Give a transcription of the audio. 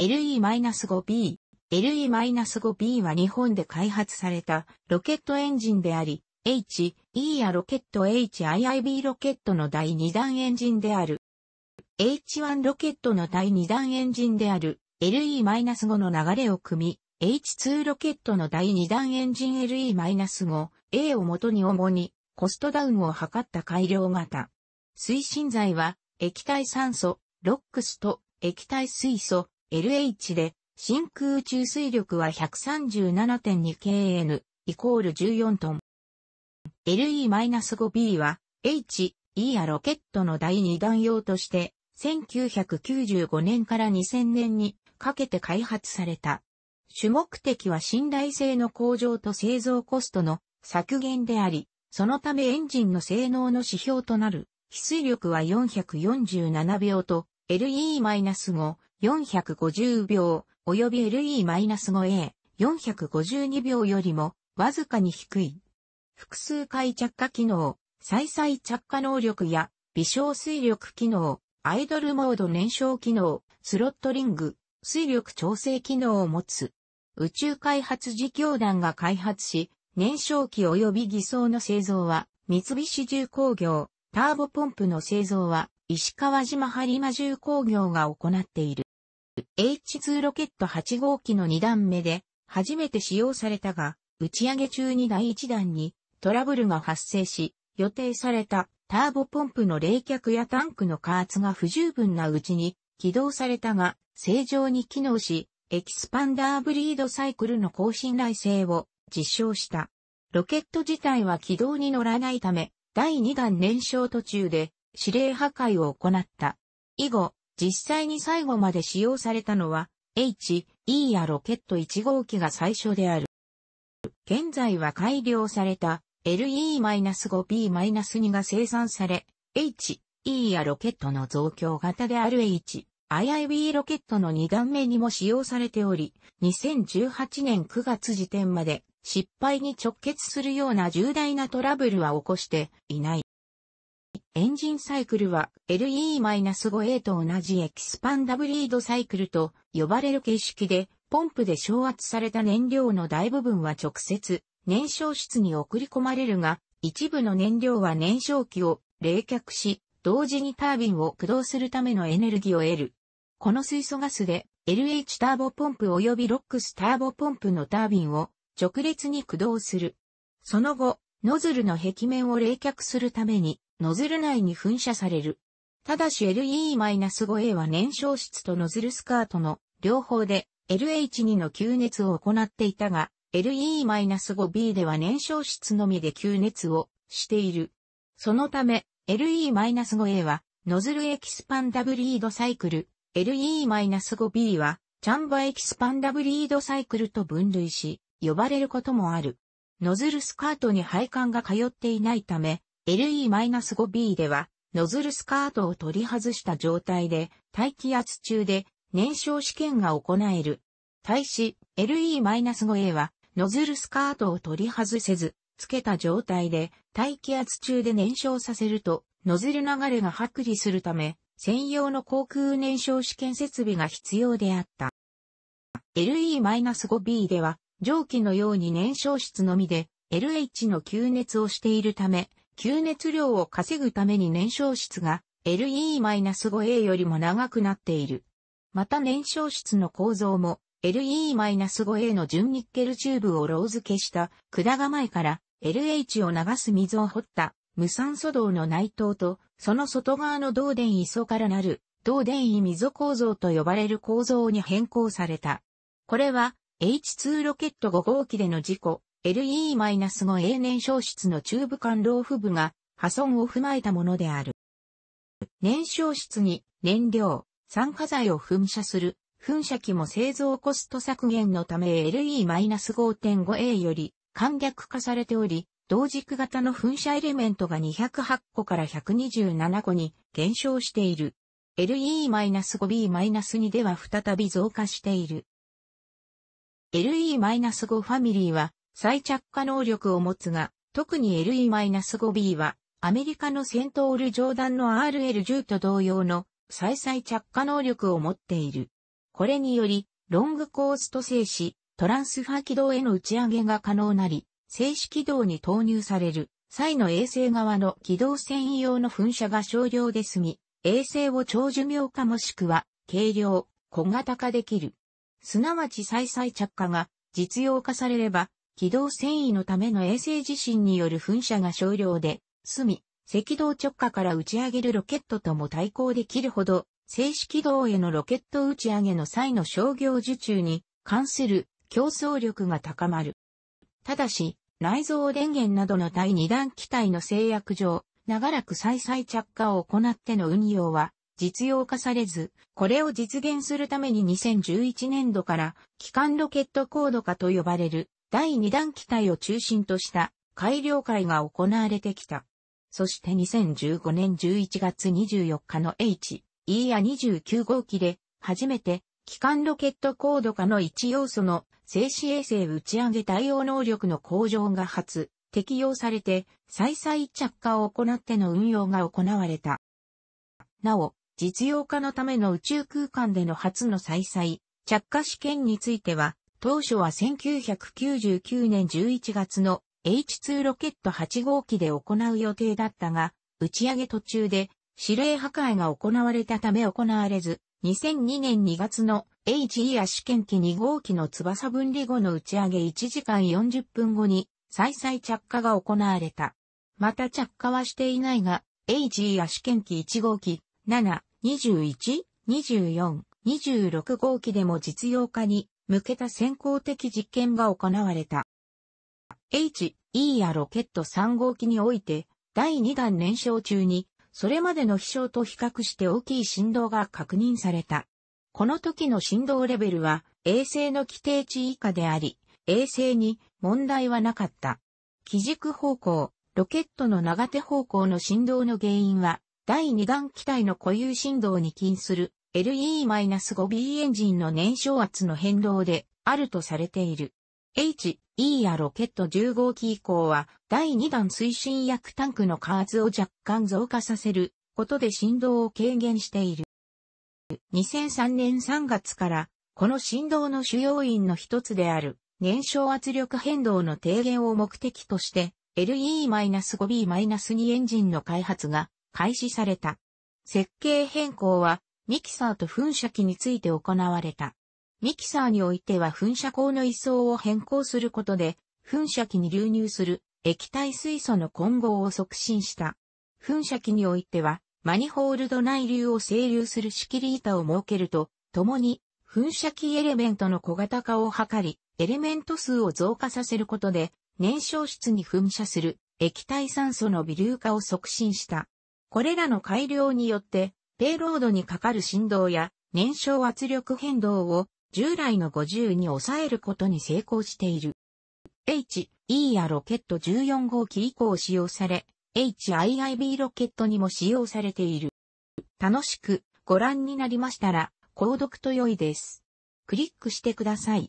LE-5B。LE-5B は日本で開発されたロケットエンジンであり、H、E やロケット HIIB ロケットの第2弾エンジンである。H1 ロケットの第2弾エンジンである LE-5 の流れを組み、H2 ロケットの第2弾エンジン LE-5A をもとに主にコストダウンを図った改良型。推進剤は液体酸素、ロックスと液体水素、LH で、真空宇宙水力は 137.2kN イコール14トン。LE-5B は H、E やロケットの第2弾用として、1995年から2000年にかけて開発された。主目的は信頼性の向上と製造コストの削減であり、そのためエンジンの性能の指標となる、非水力は447秒と LE-5 450秒及び LE-5A 452秒よりもわずかに低い。複数回着火機能、再々着火能力や微小水力機能、アイドルモード燃焼機能、スロットリング、水力調整機能を持つ。宇宙開発事業団が開発し、燃焼機及び偽装の製造は、三菱重工業、ターボポンプの製造は、石川島播磨重工業が行っている。H2 ロケット8号機の2段目で初めて使用されたが、打ち上げ中に第1段にトラブルが発生し、予定されたターボポンプの冷却やタンクの加圧が不十分なうちに起動されたが、正常に機能し、エキスパンダーブリードサイクルの高信頼性を実証した。ロケット自体は軌道に乗らないため、第2弾燃焼途中で指令破壊を行った。以後、実際に最後まで使用されたのは、H、E やロケット1号機が最初である。現在は改良された LE-5B-2 が生産され、H、E やロケットの増強型である H、IIB ロケットの2段目にも使用されており、2018年9月時点まで失敗に直結するような重大なトラブルは起こしていない。エンジンサイクルは LE-5A と同じエキスパンダブリードサイクルと呼ばれる形式で、ポンプで昇圧された燃料の大部分は直接燃焼室に送り込まれるが、一部の燃料は燃焼器を冷却し、同時にタービンを駆動するためのエネルギーを得る。この水素ガスで LH ターボポンプ及びロックスターボポンプのタービンを直列に駆動する。その後、ノズルの壁面を冷却するためにノズル内に噴射される。ただし LE-5A は燃焼室とノズルスカートの両方で LH2 の吸熱を行っていたが、LE-5B では燃焼室のみで吸熱をしている。そのため、LE-5A はノズルエキスパンダブリードサイクル、LE-5B はチャンバエキスパンダブリードサイクルと分類し、呼ばれることもある。ノズルスカートに配管が通っていないため、LE-5B では、ノズルスカートを取り外した状態で、大気圧中で燃焼試験が行える。対し、LE-5A は、ノズルスカートを取り外せず、つけた状態で大気圧中で燃焼させると、ノズル流れが剥離するため、専用の航空燃焼試験設備が必要であった。LE-5B では、蒸気のように燃焼室のみで、LH の吸熱をしているため、吸熱量を稼ぐために燃焼室が LE-5A よりも長くなっている。また燃焼室の構造も LE-5A の純ニッケルチューブをロー付けした管構えから LH を流す水を掘った無酸素銅の内灯とその外側の導電位素からなる導電位溝構造と呼ばれる構造に変更された。これは H2 ロケット5号機での事故 LE-5 a 燃焼室の中部間老腐部が破損を踏まえたものである。燃焼室に燃料、酸化剤を噴射する噴射機も製造コスト削減のため LE-5.5A より簡略化されており、同軸型の噴射エレメントが208個から127個に減少している。LE-5B-2 では再び増加している。LE-5 ファミリーは再着火能力を持つが、特に LE-5B は、アメリカのセントール上段の RL10 と同様の再々着火能力を持っている。これにより、ロングコースト静止、トランスファー軌道への打ち上げが可能なり、静止軌道に投入される際の衛星側の軌道専用の噴射が少量で済み、衛星を長寿命化もしくは、軽量、小型化できる。すなわち再々着火が実用化されれば、軌道遷移のための衛星地震による噴射が少量で、済み、赤道直下から打ち上げるロケットとも対抗できるほど、静止軌道へのロケット打ち上げの際の商業受注に関する競争力が高まる。ただし、内蔵電源などの第2段機体の制約上、長らく再々着火を行っての運用は実用化されず、これを実現するために2011年度から機関ロケット高度化と呼ばれる第2弾機体を中心とした改良会が行われてきた。そして2015年11月24日の H、E や29号機で、初めて、機関ロケット高度化の一要素の静止衛星打ち上げ対応能力の向上が初、適用されて、再々着火を行っての運用が行われた。なお、実用化のための宇宙空間での初の再々着火試験については、当初は1999年11月の H2 ロケット8号機で行う予定だったが、打ち上げ途中で指令破壊が行われたため行われず、2002年2月の HE ア試験機2号機の翼分離後の打ち上げ1時間40分後に再々着火が行われた。また着火はしていないが、HE ア試験機1号機7、21、24、26号機でも実用化に向けた先行的実験が行われた。H、E やロケット3号機において、第2弾燃焼中に、それまでの飛翔と比較して大きい振動が確認された。この時の振動レベルは、衛星の規定値以下であり、衛星に問題はなかった。基軸方向、ロケットの長手方向の振動の原因は、第2弾機体の固有振動に起因する LE-5B エンジンの燃焼圧の変動であるとされている。H-E やロケット10号機以降は第2弾推進薬タンクの加圧を若干増加させることで振動を軽減している。2003年3月からこの振動の主要因の一つである燃焼圧力変動の低減を目的として LE-5B-2 エンジンの開発が開始された。設計変更はミキサーと噴射機について行われた。ミキサーにおいては噴射口の位相を変更することで、噴射機に流入する液体水素の混合を促進した。噴射機においては、マニホールド内流を整流する仕切り板を設けると、共に噴射機エレメントの小型化を図り、エレメント数を増加させることで、燃焼室に噴射する液体酸素の微粒化を促進した。これらの改良によって、ペイロードにかかる振動や燃焼圧力変動を従来の50に抑えることに成功している。H、E やロケット14号機以降使用され、HIIB ロケットにも使用されている。楽しくご覧になりましたら、購読と良いです。クリックしてください。